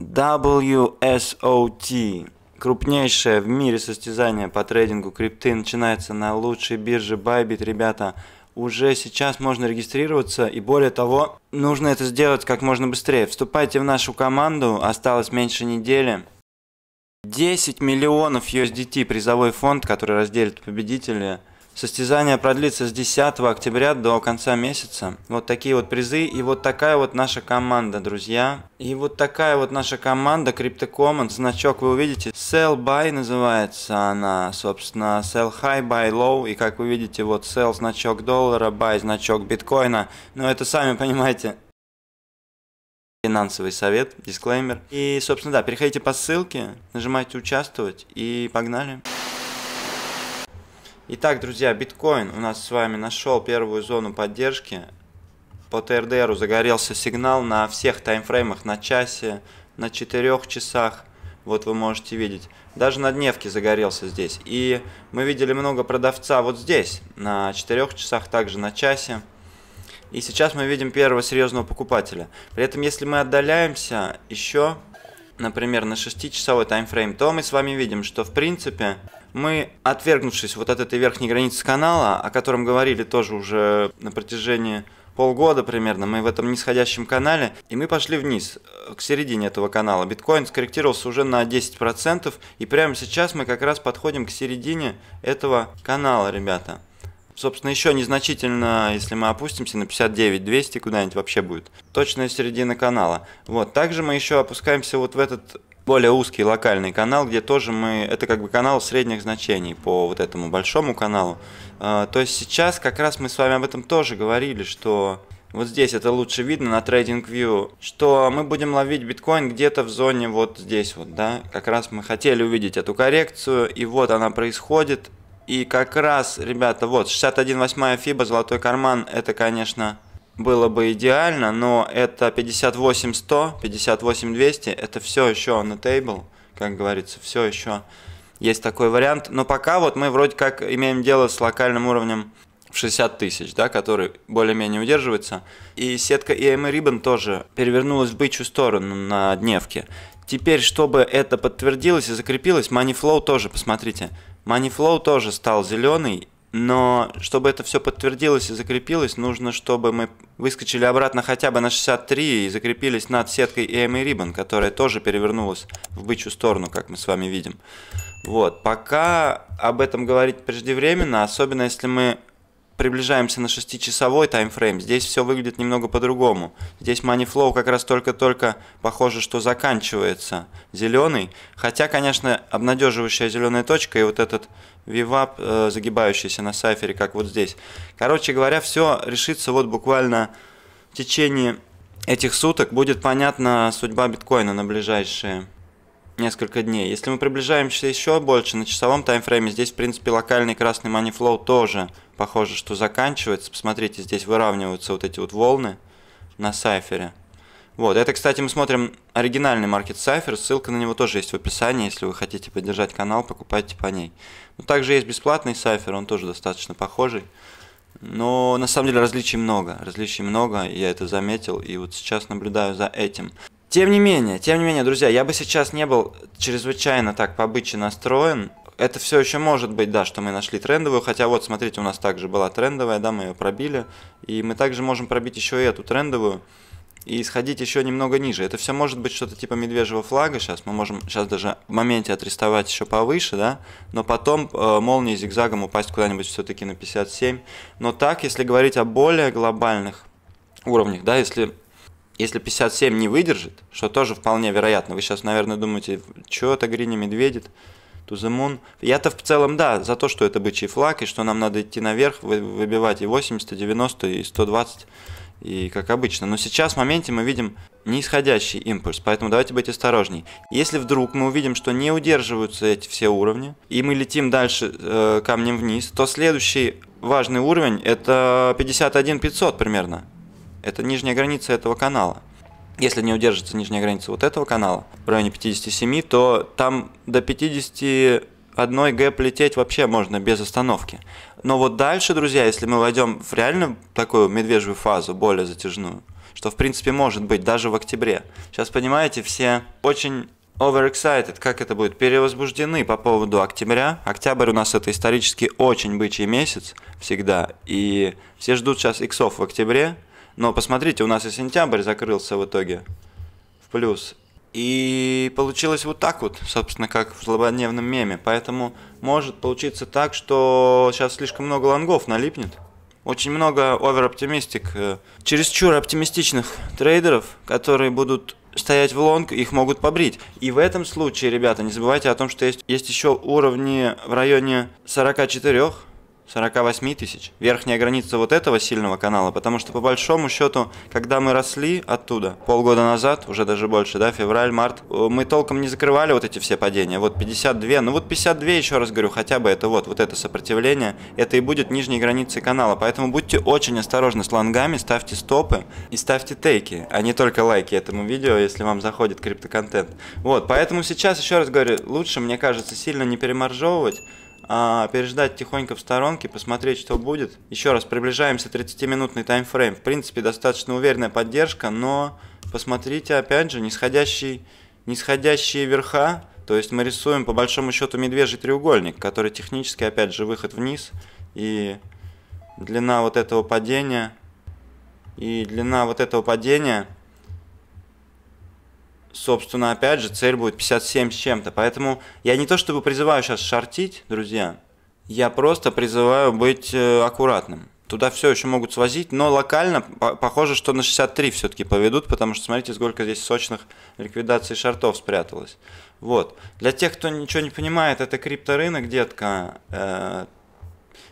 WSOT. Крупнейшее в мире состязание по трейдингу крипты начинается на лучшей бирже Bybit, ребята. Уже сейчас можно регистрироваться и более того, нужно это сделать как можно быстрее. Вступайте в нашу команду, осталось меньше недели. 10 миллионов USDT призовой фонд, который разделит победителя – Состязание продлится с 10 октября до конца месяца. Вот такие вот призы и вот такая вот наша команда, друзья. И вот такая вот наша команда Crypto Commons. Значок вы увидите. Sell Buy называется она, собственно. Sell High, Buy Low. И как вы видите, вот Sell значок доллара, Buy значок биткоина. Но ну, это сами понимаете, финансовый совет, дисклеймер. И, собственно, да, переходите по ссылке, нажимайте «Участвовать» и погнали. Итак, друзья, биткоин у нас с вами нашел первую зону поддержки. По ТРДРу загорелся сигнал на всех таймфреймах, на часе, на 4 часах. Вот вы можете видеть. Даже на дневке загорелся здесь. И мы видели много продавца вот здесь, на 4 часах, также на часе. И сейчас мы видим первого серьезного покупателя. При этом, если мы отдаляемся еще например, на 6-часовой таймфрейм, то мы с вами видим, что в принципе мы, отвергнувшись вот от этой верхней границы канала, о котором говорили тоже уже на протяжении полгода примерно, мы в этом нисходящем канале, и мы пошли вниз, э, к середине этого канала. Биткоин скорректировался уже на 10%, и прямо сейчас мы как раз подходим к середине этого канала, ребята. Собственно, еще незначительно, если мы опустимся на 59-200, куда-нибудь вообще будет. Точная середина канала. Вот, также мы еще опускаемся вот в этот более узкий локальный канал, где тоже мы... Это как бы канал средних значений по вот этому большому каналу. А, то есть сейчас как раз мы с вами об этом тоже говорили, что вот здесь это лучше видно на TradingView, что мы будем ловить биткоин где-то в зоне вот здесь вот, да. Как раз мы хотели увидеть эту коррекцию, и вот она происходит, и как раз, ребята, вот, 61.8 FIBA, золотой карман, это, конечно, было бы идеально, но это 58, 100, 58, 200, это все еще на тейбл, как говорится, все еще есть такой вариант. Но пока вот мы вроде как имеем дело с локальным уровнем в 60 тысяч, да, который более-менее удерживается. И сетка EMA e Ribbon тоже перевернулась в бычью сторону на дневке. Теперь, чтобы это подтвердилось и закрепилось, Money Flow тоже, посмотрите, Moneyflow тоже стал зеленый, но чтобы это все подтвердилось и закрепилось, нужно, чтобы мы выскочили обратно хотя бы на 63 и закрепились над сеткой EMA Ribbon, которая тоже перевернулась в бычью сторону, как мы с вами видим. Вот, пока об этом говорить преждевременно, особенно если мы приближаемся на 6-часовой таймфрейм, здесь все выглядит немного по-другому. Здесь money flow как раз только-только похоже, что заканчивается зеленый. Хотя, конечно, обнадеживающая зеленая точка и вот этот VWAP, э, загибающийся на сайфере, как вот здесь. Короче говоря, все решится вот буквально в течение этих суток. Будет понятна судьба биткоина на ближайшие несколько дней. Если мы приближаемся еще больше, на часовом таймфрейме здесь, в принципе, локальный красный money flow тоже похоже, что заканчивается. Посмотрите, здесь выравниваются вот эти вот волны на сайфере. Вот, это, кстати, мы смотрим оригинальный market сайфер, ссылка на него тоже есть в описании, если вы хотите поддержать канал, покупайте по ней. Но также есть бесплатный сайфер, он тоже достаточно похожий. Но на самом деле различий много, различий много, я это заметил и вот сейчас наблюдаю за этим. Тем не менее, тем не менее, друзья, я бы сейчас не был чрезвычайно так побыче настроен. Это все еще может быть, да, что мы нашли трендовую, хотя вот, смотрите, у нас также была трендовая, да, мы ее пробили, и мы также можем пробить еще эту трендовую и сходить еще немного ниже. Это все может быть что-то типа медвежьего флага сейчас. Мы можем сейчас даже в моменте отрестовать еще повыше, да, но потом э, молнией зигзагом упасть куда-нибудь все-таки на 57. Но так, если говорить о более глобальных уровнях, да, если если 57 не выдержит, что тоже вполне вероятно, вы сейчас, наверное, думаете, что это Гриня медведит, to the moon. Я-то в целом, да, за то, что это бычий флаг, и что нам надо идти наверх, выбивать и 80, и 90, и 120, и как обычно. Но сейчас в моменте мы видим нисходящий импульс, поэтому давайте быть осторожней. Если вдруг мы увидим, что не удерживаются эти все уровни, и мы летим дальше э, камнем вниз, то следующий важный уровень это 51 500 примерно это нижняя граница этого канала. Если не удержится нижняя граница вот этого канала в районе 57, то там до 50 одной гэп лететь вообще можно без остановки. Но вот дальше, друзья, если мы войдем в реально такую медвежью фазу, более затяжную, что в принципе может быть даже в октябре. Сейчас, понимаете, все очень overexcited, как это будет, перевозбуждены по поводу октября. Октябрь у нас это исторически очень бычий месяц всегда, и все ждут сейчас иксов в октябре, но посмотрите, у нас и сентябрь закрылся в итоге в плюс. И получилось вот так вот, собственно, как в злободневном меме. Поэтому может получиться так, что сейчас слишком много лонгов налипнет. Очень много овер-оптимистик, э, чересчур оптимистичных трейдеров, которые будут стоять в лонг, их могут побрить. И в этом случае, ребята, не забывайте о том, что есть, есть еще уровни в районе 44, 48 тысяч. Верхняя граница вот этого сильного канала, потому что по большому счету, когда мы росли оттуда, полгода назад, уже даже больше, да, февраль, март, э, мы толком не закрывали вот эти все падения. Вот 52, ну вот 52, еще раз говорю, хотя бы это вот, вот это сопротивление, это и будет нижней границей канала. Поэтому будьте очень осторожны с лонгами, ставьте стопы и ставьте тейки, а не только лайки этому видео, если вам заходит криптоконтент. Вот, поэтому сейчас, еще раз говорю, лучше, мне кажется, сильно не переморжевывать а, переждать тихонько в сторонке, посмотреть, что будет. Еще раз, приближаемся 30-минутный таймфрейм. В принципе, достаточно уверенная поддержка, но посмотрите, опять же, нисходящий, нисходящие верха, то есть мы рисуем по большому счету медвежий треугольник, который технически, опять же, выход вниз и длина вот этого падения и длина вот этого падения – собственно, опять же, цель будет 57 с чем-то. Поэтому я не то чтобы призываю сейчас шортить, друзья, я просто призываю быть э, аккуратным. Туда все еще могут свозить, но локально похоже, что на 63 все-таки поведут, потому что смотрите, сколько здесь сочных ликвидаций шартов спряталось. Вот. Для тех, кто ничего не понимает, это крипторынок, детка. Э,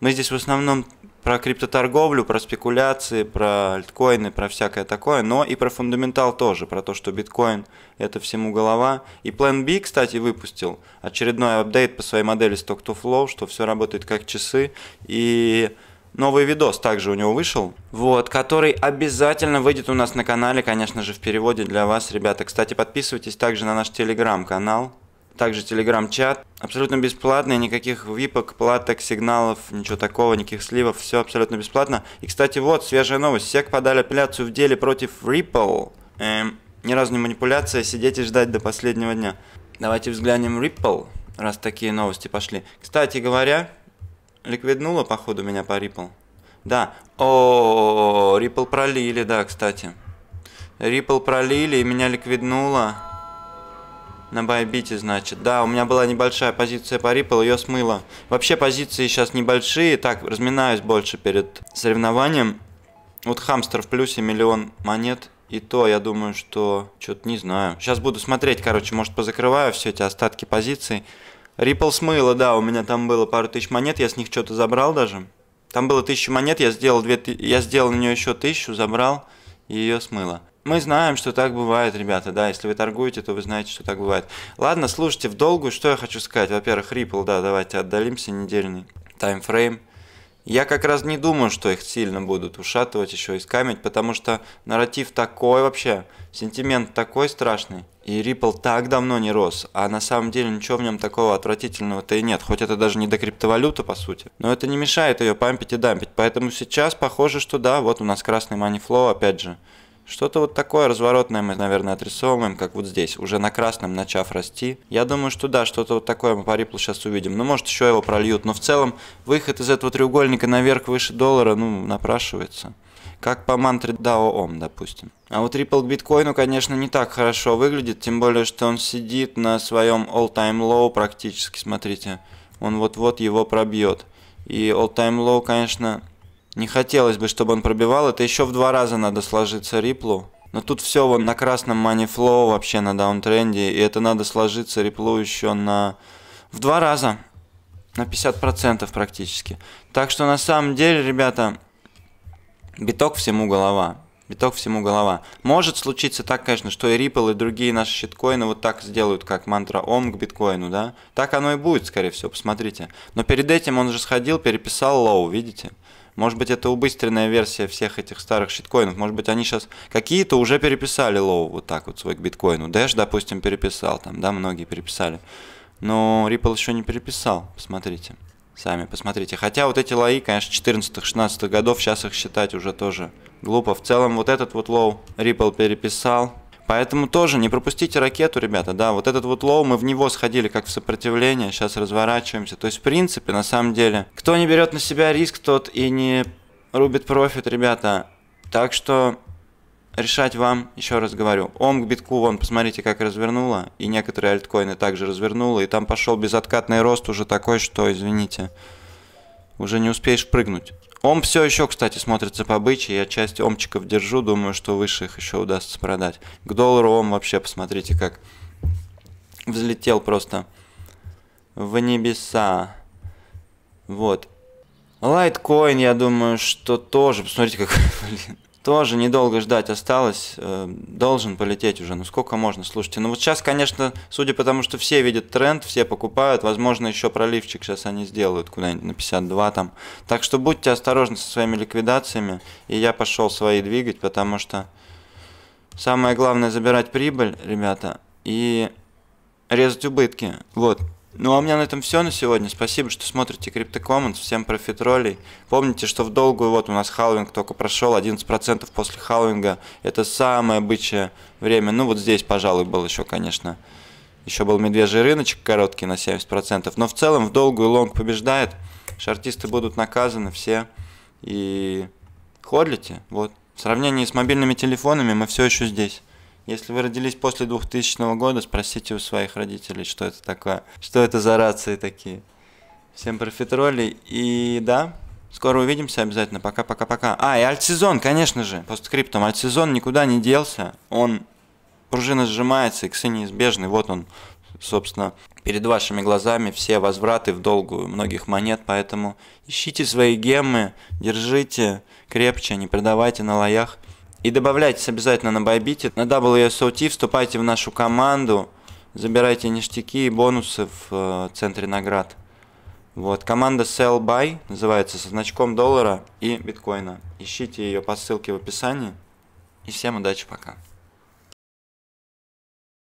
мы здесь в основном про криптоторговлю, про спекуляции, про альткоины, про всякое такое, но и про фундаментал тоже, про то, что биткоин – это всему голова. И Plan B, кстати, выпустил очередной апдейт по своей модели Stock to Flow, что все работает как часы, и новый видос также у него вышел, вот, который обязательно выйдет у нас на канале, конечно же, в переводе для вас, ребята. Кстати, подписывайтесь также на наш телеграм-канал, также телеграм-чат. Абсолютно бесплатный, никаких випок, платок, сигналов, ничего такого, никаких сливов, все абсолютно бесплатно. И, кстати, вот, свежая новость. СЕК подали апелляцию в деле против Ripple. Эм, ни разу не манипуляция, сидеть и ждать до последнего дня. Давайте взглянем Ripple, раз такие новости пошли. Кстати говоря, ликвиднуло, походу, меня по Ripple. Да, о, Ripple пролили, да, кстати. Ripple пролили и меня ликвиднуло. На Байбите, значит. Да, у меня была небольшая позиция по Ripple, ее смыло. Вообще позиции сейчас небольшие, так, разминаюсь больше перед соревнованием. Вот хамстер в плюсе, миллион монет. И то, я думаю, что... Что-то не знаю. Сейчас буду смотреть, короче, может, позакрываю все эти остатки позиций. Ripple смыло, да, у меня там было пару тысяч монет, я с них что-то забрал даже. Там было тысячу монет, я сделал, две, я сделал на нее еще тысячу, забрал и ее смыло. Мы знаем, что так бывает, ребята, да, если вы торгуете, то вы знаете, что так бывает. Ладно, слушайте, в долгую, что я хочу сказать. Во-первых, Ripple, да, давайте отдалимся, недельный таймфрейм. Я как раз не думаю, что их сильно будут ушатывать еще и скамить, потому что нарратив такой вообще, сентимент такой страшный, и Ripple так давно не рос, а на самом деле ничего в нем такого отвратительного-то и нет, хоть это даже не до криптовалюты по сути, но это не мешает ее пампить и дампить, поэтому сейчас похоже, что да, вот у нас красный манифлоу опять же, что-то вот такое разворотное мы, наверное, отрисовываем, как вот здесь, уже на красном начав расти. Я думаю, что да, что-то вот такое мы по Ripple сейчас увидим. Ну, может, еще его прольют, но в целом выход из этого треугольника наверх выше доллара, ну, напрашивается. Как по мантре DAO OM, допустим. А вот Ripple к биткоину, конечно, не так хорошо выглядит, тем более, что он сидит на своем all-time low практически, смотрите. Он вот-вот его пробьет. И all-time low, конечно, не хотелось бы, чтобы он пробивал. Это еще в два раза надо сложиться риплу. Но тут все вон на красном money flow вообще на даунтренде. И это надо сложиться риплу еще на... В два раза. На 50% практически. Так что на самом деле, ребята, биток всему голова. Биток всему голова. Может случиться так, конечно, что и Ripple, и другие наши щиткоины вот так сделают, как мантра ОМ к биткоину, да? Так оно и будет, скорее всего, посмотрите. Но перед этим он же сходил, переписал лоу, видите? Может быть, это убыстренная версия всех этих старых щиткоинов. Может быть, они сейчас какие-то уже переписали лоу вот так вот свой к биткоину. Dash, допустим, переписал там, да, многие переписали. Но Ripple еще не переписал, посмотрите. Сами посмотрите. Хотя вот эти лои, конечно, 14-16 годов, сейчас их считать уже тоже глупо. В целом вот этот вот лоу Ripple переписал. Поэтому тоже не пропустите ракету, ребята, да, вот этот вот лоу, мы в него сходили как в сопротивление, сейчас разворачиваемся. То есть, в принципе, на самом деле, кто не берет на себя риск, тот и не рубит профит, ребята. Так что решать вам, еще раз говорю. Ом к битку, вон, посмотрите, как развернуло, и некоторые альткоины также развернуло, и там пошел безоткатный рост уже такой, что, извините, уже не успеешь прыгнуть. Ом все еще, кстати, смотрится по бычьи. Я часть омчиков держу, думаю, что выше их еще удастся продать. К доллару он вообще, посмотрите, как взлетел просто в небеса. Вот. Лайткоин, я думаю, что тоже. Посмотрите, как, блин, тоже недолго ждать осталось, э, должен полететь уже, ну сколько можно, слушайте. Ну вот сейчас, конечно, судя по тому, что все видят тренд, все покупают, возможно, еще проливчик сейчас они сделают куда-нибудь на 52 там. Так что будьте осторожны со своими ликвидациями, и я пошел свои двигать, потому что самое главное забирать прибыль, ребята, и резать убытки, вот. Ну а у меня на этом все на сегодня. Спасибо, что смотрите CryptoCommons. Всем профит ролей. Помните, что в долгую вот у нас халвинг только прошел, 11% после халвинга. Это самое бычье время. Ну вот здесь, пожалуй, был еще, конечно, еще был медвежий рыночек короткий на 70%. Но в целом в долгую лонг побеждает. Шартисты будут наказаны все. И ходлите. Вот. В сравнении с мобильными телефонами мы все еще здесь. Если вы родились после 2000 года, спросите у своих родителей, что это такое, что это за рации такие. Всем профитроли и да, скоро увидимся обязательно. Пока-пока-пока. А, и альтсезон, конечно же, постскриптом. Альтсезон никуда не делся, он пружина сжимается, иксы неизбежны, вот он, собственно, перед вашими глазами все возвраты в долгую многих монет, поэтому ищите свои гемы, держите крепче, не продавайте на лоях – и добавляйтесь обязательно на Байбите. На WSOT вступайте в нашу команду, забирайте ништяки и бонусы в э, центре наград. Вот, команда Sell Buy называется со значком доллара и биткоина. Ищите ее по ссылке в описании. И всем удачи, пока.